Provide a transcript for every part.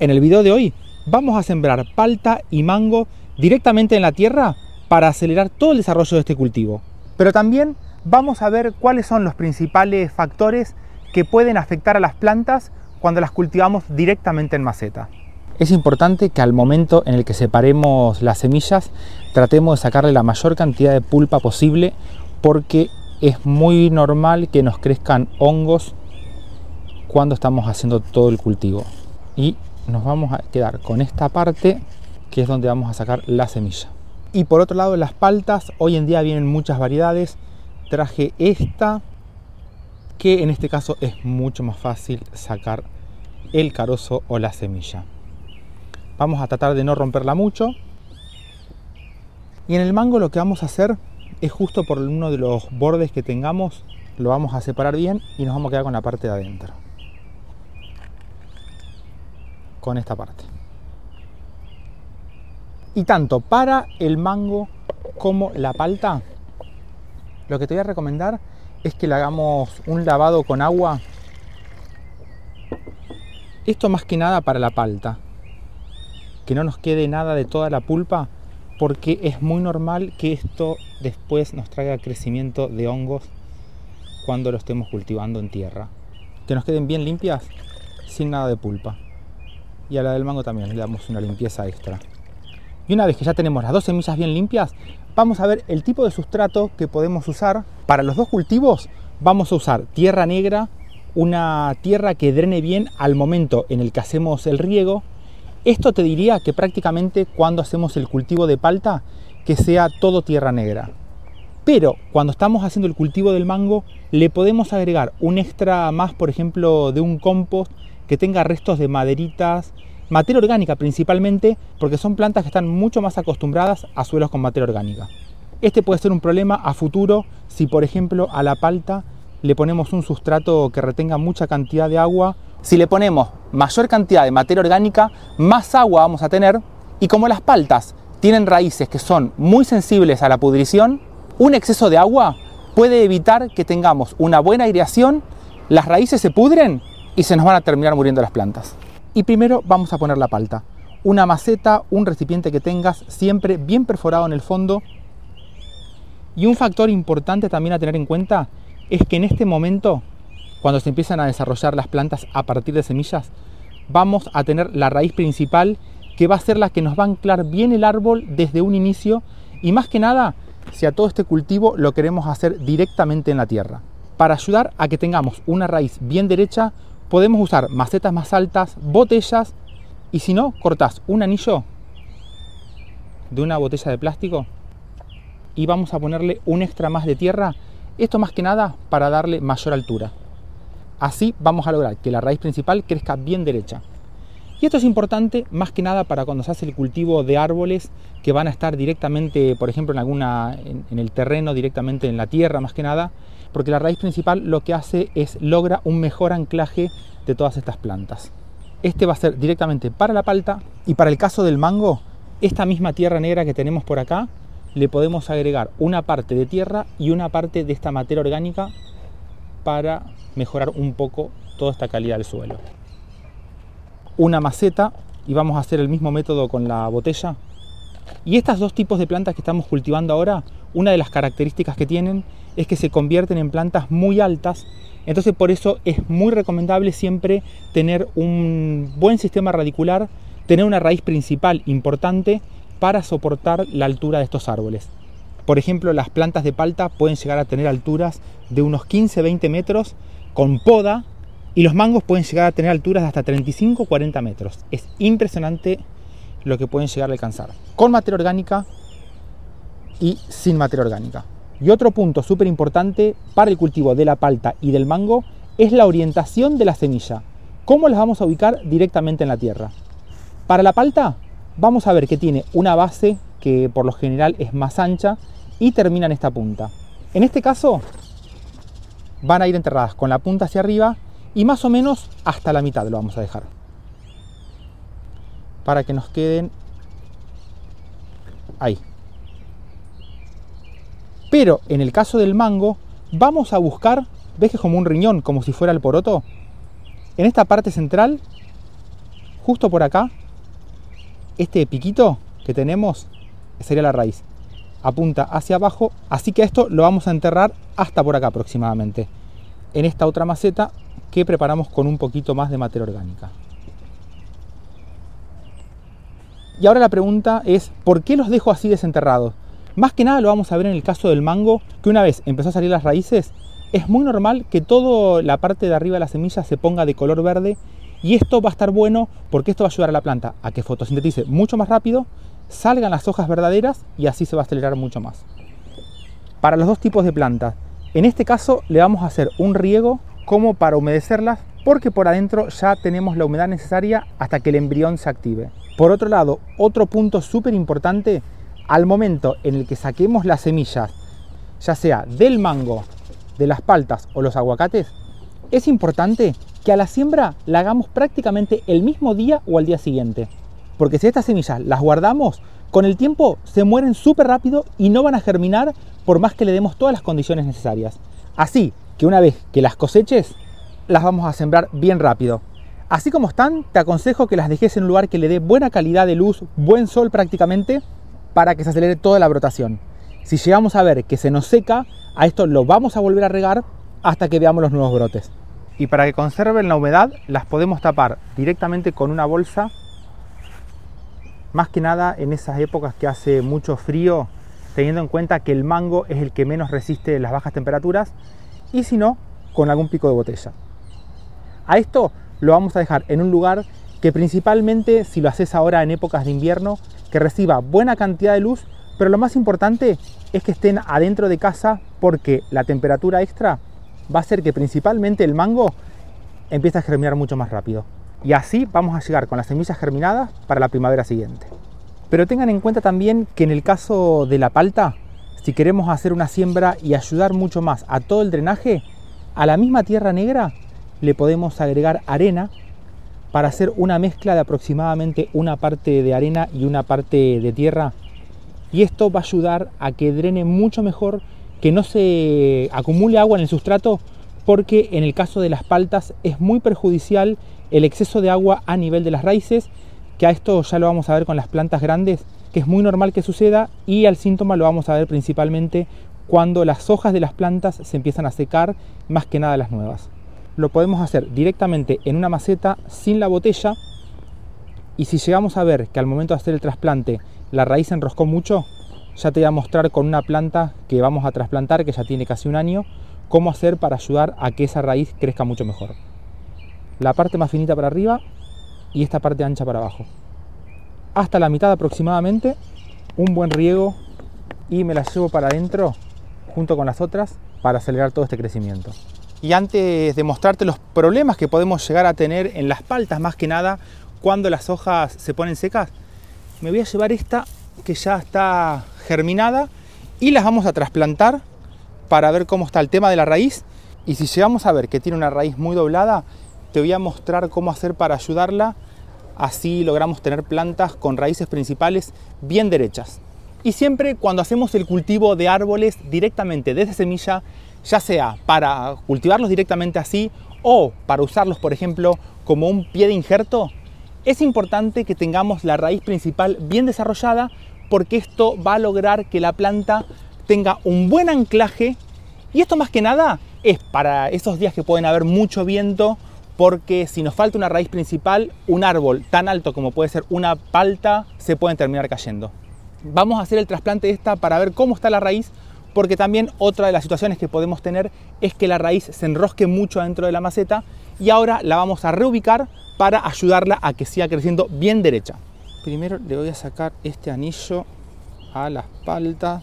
En el video de hoy vamos a sembrar palta y mango directamente en la tierra para acelerar todo el desarrollo de este cultivo. Pero también vamos a ver cuáles son los principales factores que pueden afectar a las plantas cuando las cultivamos directamente en maceta. Es importante que al momento en el que separemos las semillas tratemos de sacarle la mayor cantidad de pulpa posible porque es muy normal que nos crezcan hongos cuando estamos haciendo todo el cultivo. Y nos vamos a quedar con esta parte que es donde vamos a sacar la semilla. Y por otro lado, las paltas, hoy en día vienen muchas variedades. Traje esta, que en este caso es mucho más fácil sacar el carozo o la semilla. Vamos a tratar de no romperla mucho. Y en el mango lo que vamos a hacer es justo por uno de los bordes que tengamos, lo vamos a separar bien y nos vamos a quedar con la parte de adentro con esta parte. Y tanto para el mango como la palta, lo que te voy a recomendar es que le hagamos un lavado con agua. Esto más que nada para la palta. Que no nos quede nada de toda la pulpa porque es muy normal que esto después nos traiga crecimiento de hongos cuando lo estemos cultivando en tierra. Que nos queden bien limpias sin nada de pulpa y a la del mango también le damos una limpieza extra. Y una vez que ya tenemos las dos semillas bien limpias, vamos a ver el tipo de sustrato que podemos usar. Para los dos cultivos vamos a usar tierra negra, una tierra que drene bien al momento en el que hacemos el riego. Esto te diría que prácticamente cuando hacemos el cultivo de palta, que sea todo tierra negra. Pero cuando estamos haciendo el cultivo del mango, le podemos agregar un extra más, por ejemplo, de un compost que tenga restos de maderitas, materia orgánica principalmente, porque son plantas que están mucho más acostumbradas a suelos con materia orgánica. Este puede ser un problema a futuro si, por ejemplo, a la palta le ponemos un sustrato que retenga mucha cantidad de agua. Si le ponemos mayor cantidad de materia orgánica, más agua vamos a tener. Y como las paltas tienen raíces que son muy sensibles a la pudrición, un exceso de agua puede evitar que tengamos una buena aireación, las raíces se pudren y se nos van a terminar muriendo las plantas. Y primero vamos a poner la palta. Una maceta, un recipiente que tengas siempre bien perforado en el fondo. Y un factor importante también a tener en cuenta es que en este momento, cuando se empiezan a desarrollar las plantas a partir de semillas, vamos a tener la raíz principal que va a ser la que nos va a anclar bien el árbol desde un inicio y más que nada si a todo este cultivo lo queremos hacer directamente en la tierra. Para ayudar a que tengamos una raíz bien derecha, podemos usar macetas más altas, botellas, y si no, cortás un anillo de una botella de plástico y vamos a ponerle un extra más de tierra, esto más que nada para darle mayor altura. Así vamos a lograr que la raíz principal crezca bien derecha. Y esto es importante más que nada para cuando se hace el cultivo de árboles que van a estar directamente, por ejemplo, en, alguna, en el terreno, directamente en la tierra más que nada, porque la raíz principal lo que hace es logra un mejor anclaje de todas estas plantas. Este va a ser directamente para la palta y para el caso del mango, esta misma tierra negra que tenemos por acá, le podemos agregar una parte de tierra y una parte de esta materia orgánica para mejorar un poco toda esta calidad del suelo. Una maceta y vamos a hacer el mismo método con la botella. Y estas dos tipos de plantas que estamos cultivando ahora, una de las características que tienen es que se convierten en plantas muy altas. Entonces por eso es muy recomendable siempre tener un buen sistema radicular, tener una raíz principal importante para soportar la altura de estos árboles. Por ejemplo, las plantas de palta pueden llegar a tener alturas de unos 15-20 metros con poda y los mangos pueden llegar a tener alturas de hasta 35-40 metros. Es impresionante lo que pueden llegar a alcanzar. Con materia orgánica y sin materia orgánica. Y otro punto súper importante para el cultivo de la palta y del mango es la orientación de la semilla. ¿Cómo las vamos a ubicar directamente en la tierra? Para la palta vamos a ver que tiene una base que por lo general es más ancha y termina en esta punta. En este caso van a ir enterradas con la punta hacia arriba y más o menos hasta la mitad lo vamos a dejar. Para que nos queden ahí, pero en el caso del mango, vamos a buscar, ¿ves que es como un riñón, como si fuera el poroto? En esta parte central, justo por acá, este piquito que tenemos sería la raíz. Apunta hacia abajo, así que esto lo vamos a enterrar hasta por acá aproximadamente. En esta otra maceta que preparamos con un poquito más de materia orgánica. Y ahora la pregunta es, ¿por qué los dejo así desenterrados? Más que nada lo vamos a ver en el caso del mango, que una vez empezó a salir las raíces, es muy normal que toda la parte de arriba de la semilla se ponga de color verde y esto va a estar bueno porque esto va a ayudar a la planta a que fotosintetice mucho más rápido, salgan las hojas verdaderas y así se va a acelerar mucho más. Para los dos tipos de plantas, en este caso le vamos a hacer un riego como para humedecerlas porque por adentro ya tenemos la humedad necesaria hasta que el embrión se active. Por otro lado, otro punto súper importante al momento en el que saquemos las semillas, ya sea del mango, de las paltas o los aguacates, es importante que a la siembra la hagamos prácticamente el mismo día o al día siguiente. Porque si estas semillas las guardamos, con el tiempo se mueren súper rápido y no van a germinar por más que le demos todas las condiciones necesarias. Así que una vez que las coseches, las vamos a sembrar bien rápido. Así como están, te aconsejo que las dejes en un lugar que le dé buena calidad de luz, buen sol prácticamente, para que se acelere toda la brotación. Si llegamos a ver que se nos seca, a esto lo vamos a volver a regar hasta que veamos los nuevos brotes. Y para que conserven la humedad, las podemos tapar directamente con una bolsa. Más que nada en esas épocas que hace mucho frío, teniendo en cuenta que el mango es el que menos resiste las bajas temperaturas. Y si no, con algún pico de botella. A esto lo vamos a dejar en un lugar que principalmente si lo haces ahora en épocas de invierno, que reciba buena cantidad de luz, pero lo más importante es que estén adentro de casa porque la temperatura extra va a hacer que principalmente el mango empiece a germinar mucho más rápido. Y así vamos a llegar con las semillas germinadas para la primavera siguiente. Pero tengan en cuenta también que en el caso de la palta, si queremos hacer una siembra y ayudar mucho más a todo el drenaje, a la misma tierra negra le podemos agregar arena para hacer una mezcla de aproximadamente una parte de arena y una parte de tierra. Y esto va a ayudar a que drene mucho mejor, que no se acumule agua en el sustrato, porque en el caso de las paltas es muy perjudicial el exceso de agua a nivel de las raíces, que a esto ya lo vamos a ver con las plantas grandes, que es muy normal que suceda, y al síntoma lo vamos a ver principalmente cuando las hojas de las plantas se empiezan a secar, más que nada las nuevas lo podemos hacer directamente en una maceta sin la botella y si llegamos a ver que al momento de hacer el trasplante la raíz enroscó mucho, ya te voy a mostrar con una planta que vamos a trasplantar que ya tiene casi un año cómo hacer para ayudar a que esa raíz crezca mucho mejor. La parte más finita para arriba y esta parte ancha para abajo. Hasta la mitad aproximadamente, un buen riego y me la llevo para adentro junto con las otras para acelerar todo este crecimiento y antes de mostrarte los problemas que podemos llegar a tener en las paltas, más que nada cuando las hojas se ponen secas, me voy a llevar esta que ya está germinada y las vamos a trasplantar para ver cómo está el tema de la raíz. Y si llegamos a ver que tiene una raíz muy doblada, te voy a mostrar cómo hacer para ayudarla. Así logramos tener plantas con raíces principales bien derechas. Y siempre cuando hacemos el cultivo de árboles directamente desde semilla, ya sea para cultivarlos directamente así o para usarlos, por ejemplo, como un pie de injerto, es importante que tengamos la raíz principal bien desarrollada porque esto va a lograr que la planta tenga un buen anclaje y esto más que nada es para esos días que pueden haber mucho viento porque si nos falta una raíz principal, un árbol tan alto como puede ser una palta se pueden terminar cayendo. Vamos a hacer el trasplante de esta para ver cómo está la raíz porque también otra de las situaciones que podemos tener es que la raíz se enrosque mucho dentro de la maceta y ahora la vamos a reubicar para ayudarla a que siga creciendo bien derecha. Primero le voy a sacar este anillo a la espalda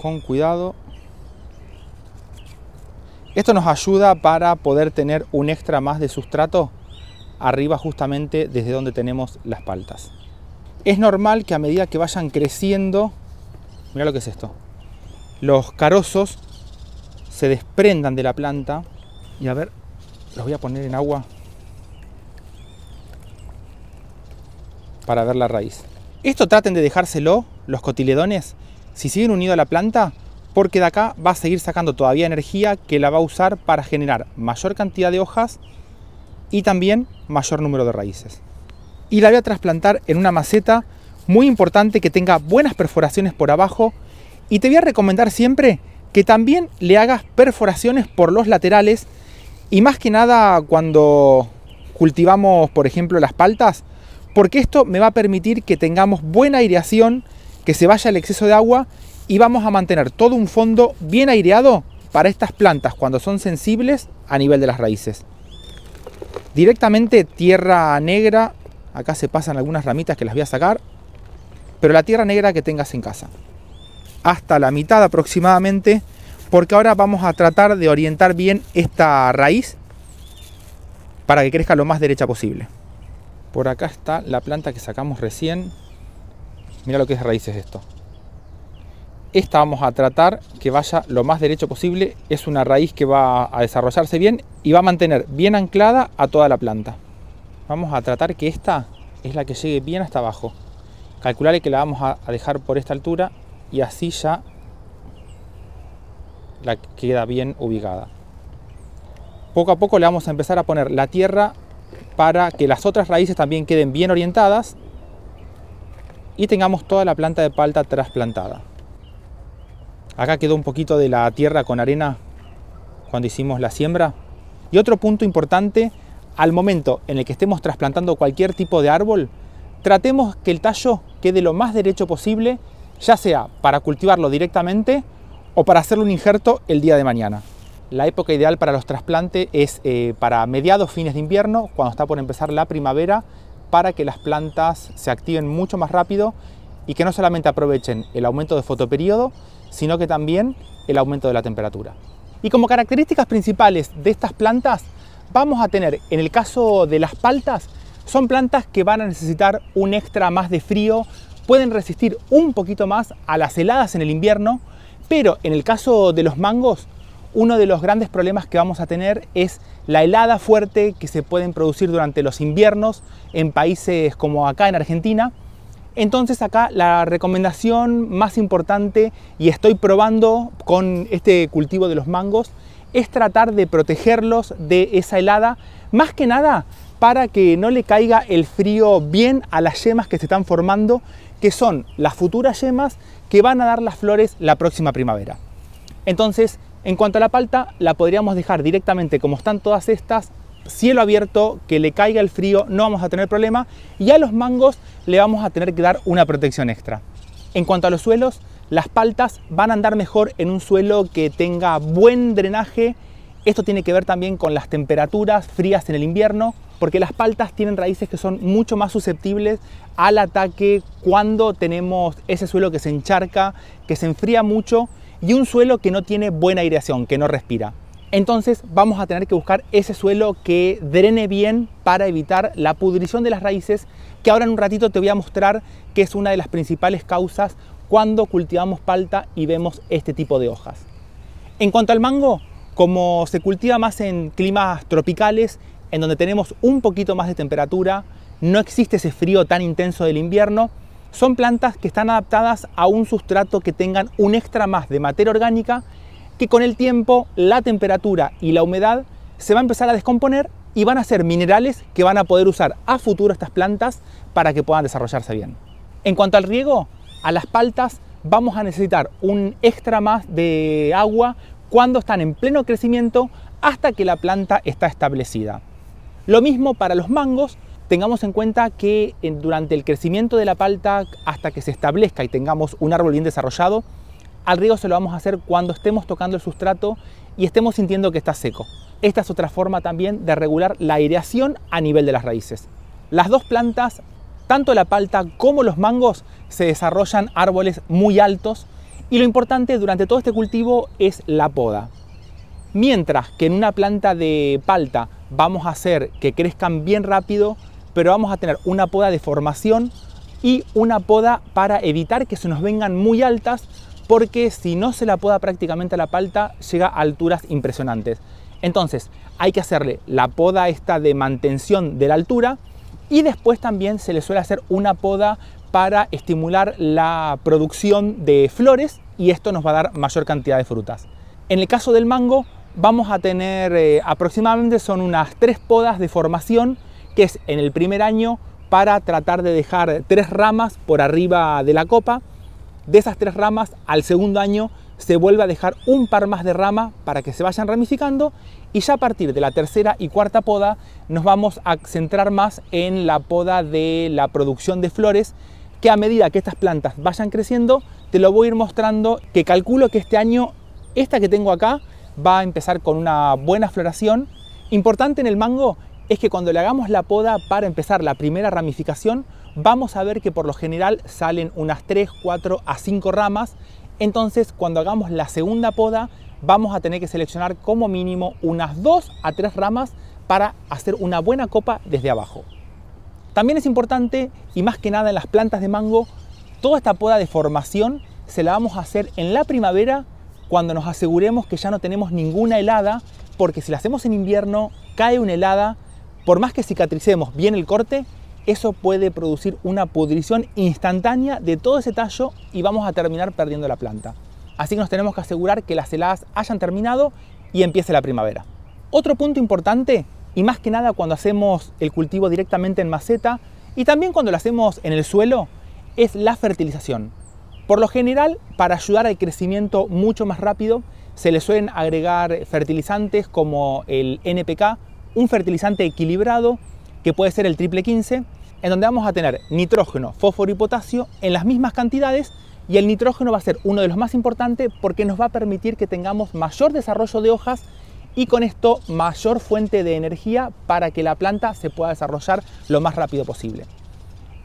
con cuidado. Esto nos ayuda para poder tener un extra más de sustrato arriba justamente desde donde tenemos las paltas. Es normal que a medida que vayan creciendo, mira lo que es esto, los carozos se desprendan de la planta. Y a ver, los voy a poner en agua para ver la raíz. Esto traten de dejárselo, los cotiledones, si siguen unidos a la planta, porque de acá va a seguir sacando todavía energía que la va a usar para generar mayor cantidad de hojas y también mayor número de raíces. Y la voy a trasplantar en una maceta muy importante que tenga buenas perforaciones por abajo y te voy a recomendar siempre que también le hagas perforaciones por los laterales y más que nada cuando cultivamos, por ejemplo, las paltas, porque esto me va a permitir que tengamos buena aireación, que se vaya el exceso de agua y vamos a mantener todo un fondo bien aireado para estas plantas cuando son sensibles a nivel de las raíces. Directamente tierra negra, acá se pasan algunas ramitas que las voy a sacar, pero la tierra negra que tengas en casa hasta la mitad aproximadamente, porque ahora vamos a tratar de orientar bien esta raíz para que crezca lo más derecha posible. Por acá está la planta que sacamos recién. Mira lo que es raíces esto. Esta vamos a tratar que vaya lo más derecho posible. Es una raíz que va a desarrollarse bien y va a mantener bien anclada a toda la planta. Vamos a tratar que esta es la que llegue bien hasta abajo. Calcularé que la vamos a dejar por esta altura y así ya la queda bien ubicada. Poco a poco le vamos a empezar a poner la tierra para que las otras raíces también queden bien orientadas y tengamos toda la planta de palta trasplantada. Acá quedó un poquito de la tierra con arena cuando hicimos la siembra. Y otro punto importante, al momento en el que estemos trasplantando cualquier tipo de árbol, tratemos que el tallo quede lo más derecho posible ya sea para cultivarlo directamente o para hacerle un injerto el día de mañana. La época ideal para los trasplantes es eh, para mediados, fines de invierno, cuando está por empezar la primavera, para que las plantas se activen mucho más rápido y que no solamente aprovechen el aumento de fotoperiodo, sino que también el aumento de la temperatura. Y como características principales de estas plantas, vamos a tener, en el caso de las paltas, son plantas que van a necesitar un extra más de frío, pueden resistir un poquito más a las heladas en el invierno, pero en el caso de los mangos, uno de los grandes problemas que vamos a tener es la helada fuerte que se pueden producir durante los inviernos en países como acá en Argentina. Entonces acá la recomendación más importante y estoy probando con este cultivo de los mangos es tratar de protegerlos de esa helada, más que nada para que no le caiga el frío bien a las yemas que se están formando que son las futuras yemas que van a dar las flores la próxima primavera. Entonces, en cuanto a la palta, la podríamos dejar directamente como están todas estas, cielo abierto, que le caiga el frío, no vamos a tener problema, y a los mangos le vamos a tener que dar una protección extra. En cuanto a los suelos, las paltas van a andar mejor en un suelo que tenga buen drenaje, esto tiene que ver también con las temperaturas frías en el invierno, porque las paltas tienen raíces que son mucho más susceptibles al ataque cuando tenemos ese suelo que se encharca, que se enfría mucho y un suelo que no tiene buena aireación, que no respira. Entonces vamos a tener que buscar ese suelo que drene bien para evitar la pudrición de las raíces, que ahora en un ratito te voy a mostrar que es una de las principales causas cuando cultivamos palta y vemos este tipo de hojas. En cuanto al mango, como se cultiva más en climas tropicales, en donde tenemos un poquito más de temperatura, no existe ese frío tan intenso del invierno, son plantas que están adaptadas a un sustrato que tengan un extra más de materia orgánica que con el tiempo, la temperatura y la humedad se va a empezar a descomponer y van a ser minerales que van a poder usar a futuro estas plantas para que puedan desarrollarse bien. En cuanto al riego, a las paltas vamos a necesitar un extra más de agua cuando están en pleno crecimiento hasta que la planta está establecida. Lo mismo para los mangos, tengamos en cuenta que durante el crecimiento de la palta hasta que se establezca y tengamos un árbol bien desarrollado, al riego se lo vamos a hacer cuando estemos tocando el sustrato y estemos sintiendo que está seco. Esta es otra forma también de regular la aireación a nivel de las raíces. Las dos plantas, tanto la palta como los mangos, se desarrollan árboles muy altos y lo importante durante todo este cultivo es la poda. Mientras que en una planta de palta vamos a hacer que crezcan bien rápido, pero vamos a tener una poda de formación y una poda para evitar que se nos vengan muy altas, porque si no se la poda prácticamente a la palta, llega a alturas impresionantes. Entonces, hay que hacerle la poda esta de mantención de la altura y después también se le suele hacer una poda para estimular la producción de flores y esto nos va a dar mayor cantidad de frutas. En el caso del mango vamos a tener eh, aproximadamente son unas tres podas de formación que es en el primer año para tratar de dejar tres ramas por arriba de la copa. De esas tres ramas al segundo año se vuelve a dejar un par más de rama para que se vayan ramificando y ya a partir de la tercera y cuarta poda nos vamos a centrar más en la poda de la producción de flores a medida que estas plantas vayan creciendo, te lo voy a ir mostrando, que calculo que este año, esta que tengo acá, va a empezar con una buena floración. Importante en el mango es que cuando le hagamos la poda para empezar la primera ramificación, vamos a ver que por lo general salen unas 3, 4 a 5 ramas. Entonces, cuando hagamos la segunda poda, vamos a tener que seleccionar como mínimo unas 2 a 3 ramas para hacer una buena copa desde abajo. También es importante, y más que nada en las plantas de mango, toda esta poda de formación se la vamos a hacer en la primavera cuando nos aseguremos que ya no tenemos ninguna helada, porque si la hacemos en invierno, cae una helada, por más que cicatricemos bien el corte, eso puede producir una pudrición instantánea de todo ese tallo y vamos a terminar perdiendo la planta. Así que nos tenemos que asegurar que las heladas hayan terminado y empiece la primavera. Otro punto importante y más que nada cuando hacemos el cultivo directamente en maceta y también cuando lo hacemos en el suelo es la fertilización. Por lo general, para ayudar al crecimiento mucho más rápido, se le suelen agregar fertilizantes como el NPK, un fertilizante equilibrado que puede ser el triple 15, en donde vamos a tener nitrógeno, fósforo y potasio en las mismas cantidades y el nitrógeno va a ser uno de los más importantes porque nos va a permitir que tengamos mayor desarrollo de hojas y con esto mayor fuente de energía para que la planta se pueda desarrollar lo más rápido posible.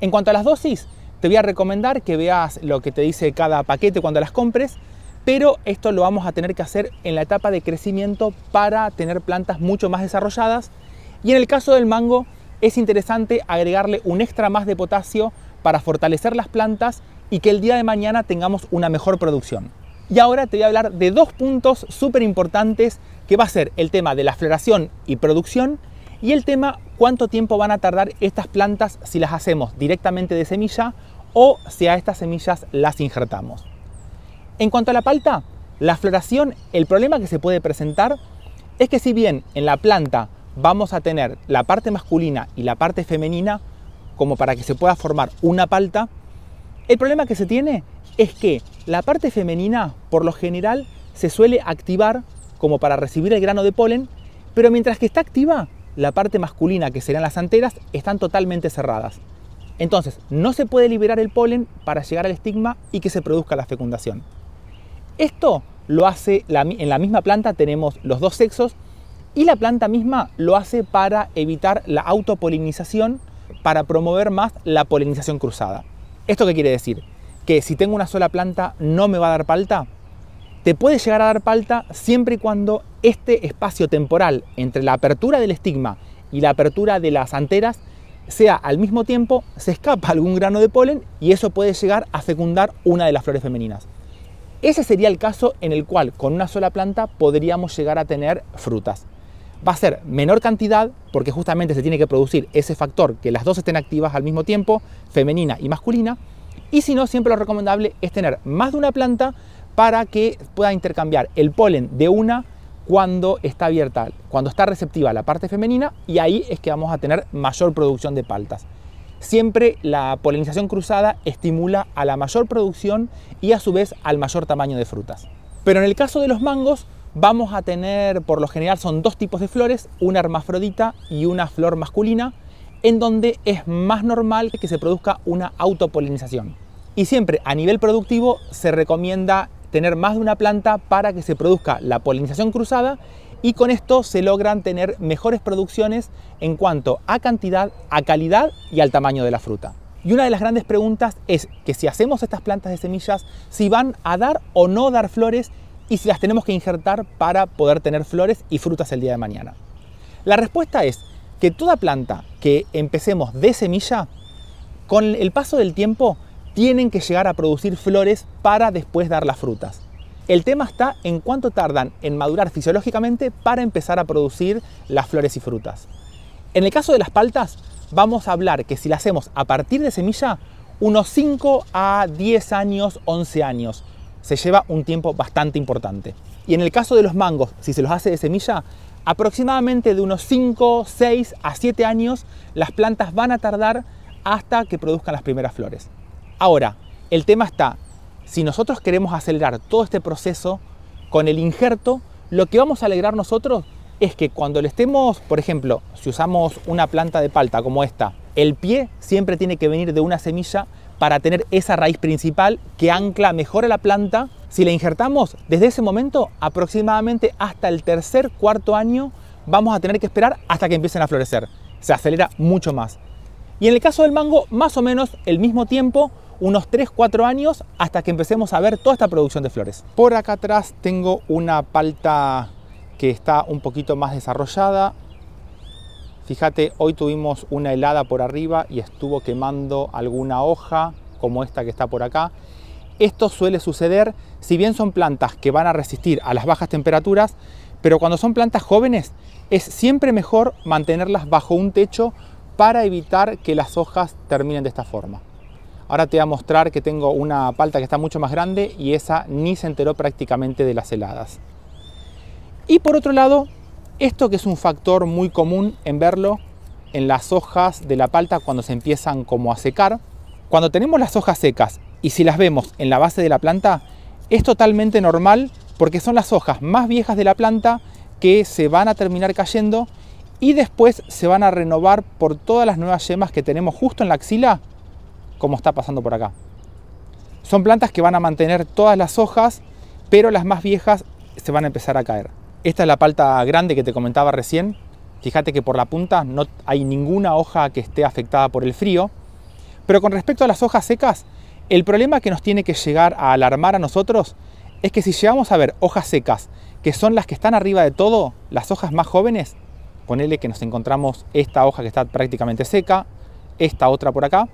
En cuanto a las dosis, te voy a recomendar que veas lo que te dice cada paquete cuando las compres, pero esto lo vamos a tener que hacer en la etapa de crecimiento para tener plantas mucho más desarrolladas. Y en el caso del mango es interesante agregarle un extra más de potasio para fortalecer las plantas y que el día de mañana tengamos una mejor producción. Y ahora te voy a hablar de dos puntos súper importantes que va a ser el tema de la floración y producción y el tema cuánto tiempo van a tardar estas plantas si las hacemos directamente de semilla o si a estas semillas las injertamos. En cuanto a la palta, la floración, el problema que se puede presentar es que si bien en la planta vamos a tener la parte masculina y la parte femenina como para que se pueda formar una palta, el problema que se tiene es que la parte femenina por lo general se suele activar como para recibir el grano de polen, pero mientras que está activa, la parte masculina, que serán las anteras, están totalmente cerradas. Entonces, no se puede liberar el polen para llegar al estigma y que se produzca la fecundación. Esto lo hace, en la misma planta tenemos los dos sexos y la planta misma lo hace para evitar la autopolinización, para promover más la polinización cruzada. ¿Esto qué quiere decir? Que si tengo una sola planta no me va a dar palta, te puede llegar a dar palta siempre y cuando este espacio temporal entre la apertura del estigma y la apertura de las anteras sea al mismo tiempo, se escapa algún grano de polen y eso puede llegar a fecundar una de las flores femeninas. Ese sería el caso en el cual con una sola planta podríamos llegar a tener frutas. Va a ser menor cantidad porque justamente se tiene que producir ese factor que las dos estén activas al mismo tiempo, femenina y masculina. Y si no, siempre lo recomendable es tener más de una planta, para que pueda intercambiar el polen de una cuando está abierta, cuando está receptiva la parte femenina y ahí es que vamos a tener mayor producción de paltas. Siempre la polinización cruzada estimula a la mayor producción y a su vez al mayor tamaño de frutas. Pero en el caso de los mangos vamos a tener, por lo general son dos tipos de flores, una hermafrodita y una flor masculina, en donde es más normal que se produzca una autopolinización. Y siempre a nivel productivo se recomienda tener más de una planta para que se produzca la polinización cruzada y con esto se logran tener mejores producciones en cuanto a cantidad, a calidad y al tamaño de la fruta. Y una de las grandes preguntas es que si hacemos estas plantas de semillas, si van a dar o no dar flores y si las tenemos que injertar para poder tener flores y frutas el día de mañana. La respuesta es que toda planta que empecemos de semilla, con el paso del tiempo tienen que llegar a producir flores para después dar las frutas. El tema está en cuánto tardan en madurar fisiológicamente para empezar a producir las flores y frutas. En el caso de las paltas, vamos a hablar que si las hacemos a partir de semilla, unos 5 a 10 años, 11 años. Se lleva un tiempo bastante importante. Y en el caso de los mangos, si se los hace de semilla, aproximadamente de unos 5, 6 a 7 años, las plantas van a tardar hasta que produzcan las primeras flores. Ahora, el tema está, si nosotros queremos acelerar todo este proceso con el injerto, lo que vamos a alegrar nosotros es que cuando le estemos, por ejemplo, si usamos una planta de palta como esta, el pie siempre tiene que venir de una semilla para tener esa raíz principal que ancla mejor a la planta. Si la injertamos desde ese momento, aproximadamente hasta el tercer, cuarto año, vamos a tener que esperar hasta que empiecen a florecer. Se acelera mucho más. Y en el caso del mango, más o menos el mismo tiempo, unos 3-4 años hasta que empecemos a ver toda esta producción de flores. Por acá atrás tengo una palta que está un poquito más desarrollada. Fíjate, hoy tuvimos una helada por arriba y estuvo quemando alguna hoja como esta que está por acá. Esto suele suceder, si bien son plantas que van a resistir a las bajas temperaturas, pero cuando son plantas jóvenes es siempre mejor mantenerlas bajo un techo para evitar que las hojas terminen de esta forma. Ahora te voy a mostrar que tengo una palta que está mucho más grande y esa ni se enteró prácticamente de las heladas. Y por otro lado, esto que es un factor muy común en verlo en las hojas de la palta cuando se empiezan como a secar. Cuando tenemos las hojas secas y si las vemos en la base de la planta, es totalmente normal porque son las hojas más viejas de la planta que se van a terminar cayendo y después se van a renovar por todas las nuevas yemas que tenemos justo en la axila como está pasando por acá. Son plantas que van a mantener todas las hojas, pero las más viejas se van a empezar a caer. Esta es la palta grande que te comentaba recién. Fíjate que por la punta no hay ninguna hoja que esté afectada por el frío. Pero con respecto a las hojas secas, el problema que nos tiene que llegar a alarmar a nosotros es que si llegamos a ver hojas secas, que son las que están arriba de todo, las hojas más jóvenes, ponele que nos encontramos esta hoja que está prácticamente seca, esta otra por acá,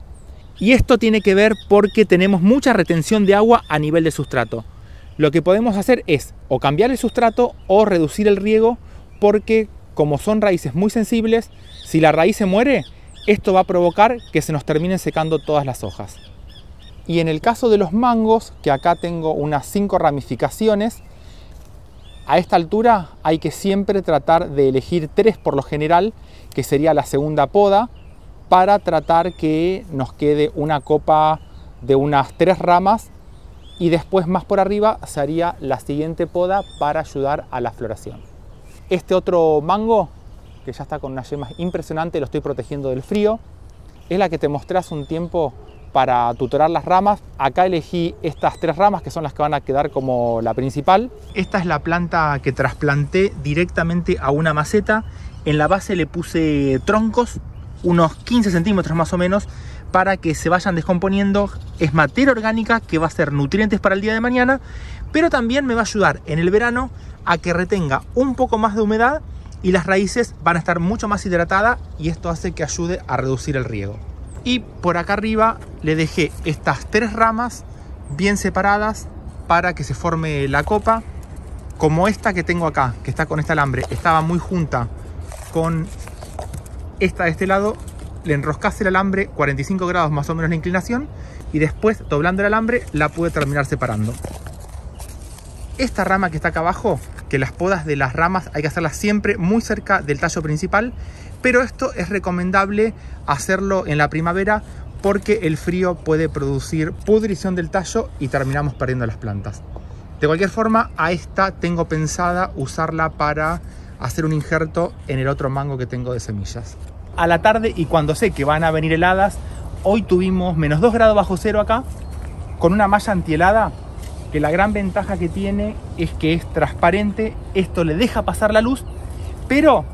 y esto tiene que ver porque tenemos mucha retención de agua a nivel de sustrato. Lo que podemos hacer es o cambiar el sustrato o reducir el riego porque como son raíces muy sensibles, si la raíz se muere, esto va a provocar que se nos terminen secando todas las hojas. Y en el caso de los mangos, que acá tengo unas 5 ramificaciones, a esta altura hay que siempre tratar de elegir tres por lo general, que sería la segunda poda, para tratar que nos quede una copa de unas tres ramas y después más por arriba se haría la siguiente poda para ayudar a la floración. Este otro mango, que ya está con unas yemas impresionantes, lo estoy protegiendo del frío, es la que te mostré hace un tiempo para tutorar las ramas. Acá elegí estas tres ramas que son las que van a quedar como la principal. Esta es la planta que trasplanté directamente a una maceta. En la base le puse troncos unos 15 centímetros más o menos para que se vayan descomponiendo. Es materia orgánica que va a ser nutrientes para el día de mañana, pero también me va a ayudar en el verano a que retenga un poco más de humedad y las raíces van a estar mucho más hidratadas y esto hace que ayude a reducir el riego. Y por acá arriba le dejé estas tres ramas bien separadas para que se forme la copa. Como esta que tengo acá, que está con este alambre, estaba muy junta con esta de este lado, le enroscase el alambre, 45 grados más o menos la inclinación, y después, doblando el alambre, la pude terminar separando. Esta rama que está acá abajo, que las podas de las ramas hay que hacerlas siempre muy cerca del tallo principal, pero esto es recomendable hacerlo en la primavera porque el frío puede producir pudrición del tallo y terminamos perdiendo las plantas. De cualquier forma, a esta tengo pensada usarla para hacer un injerto en el otro mango que tengo de semillas. A la tarde y cuando sé que van a venir heladas, hoy tuvimos menos 2 grados bajo cero acá, con una malla antihelada que la gran ventaja que tiene es que es transparente, esto le deja pasar la luz, pero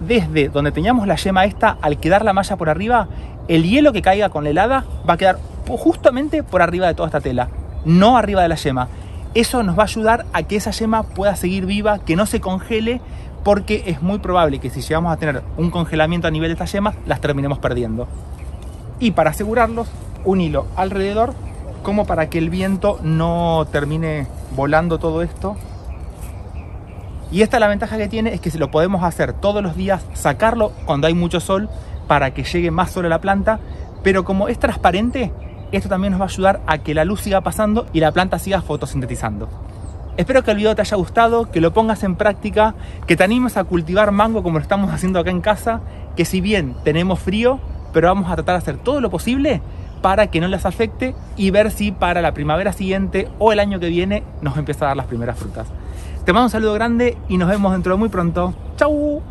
desde donde teníamos la yema esta, al quedar la malla por arriba, el hielo que caiga con la helada va a quedar justamente por arriba de toda esta tela, no arriba de la yema. Eso nos va a ayudar a que esa yema pueda seguir viva, que no se congele, porque es muy probable que si llegamos a tener un congelamiento a nivel de estas yemas, las terminemos perdiendo. Y para asegurarlos, un hilo alrededor, como para que el viento no termine volando todo esto. Y esta la ventaja que tiene es que lo podemos hacer todos los días, sacarlo cuando hay mucho sol, para que llegue más sol a la planta, pero como es transparente, esto también nos va a ayudar a que la luz siga pasando y la planta siga fotosintetizando. Espero que el video te haya gustado, que lo pongas en práctica, que te animes a cultivar mango como lo estamos haciendo acá en casa, que si bien tenemos frío, pero vamos a tratar de hacer todo lo posible para que no les afecte y ver si para la primavera siguiente o el año que viene nos empieza a dar las primeras frutas. Te mando un saludo grande y nos vemos dentro de muy pronto. ¡Chau!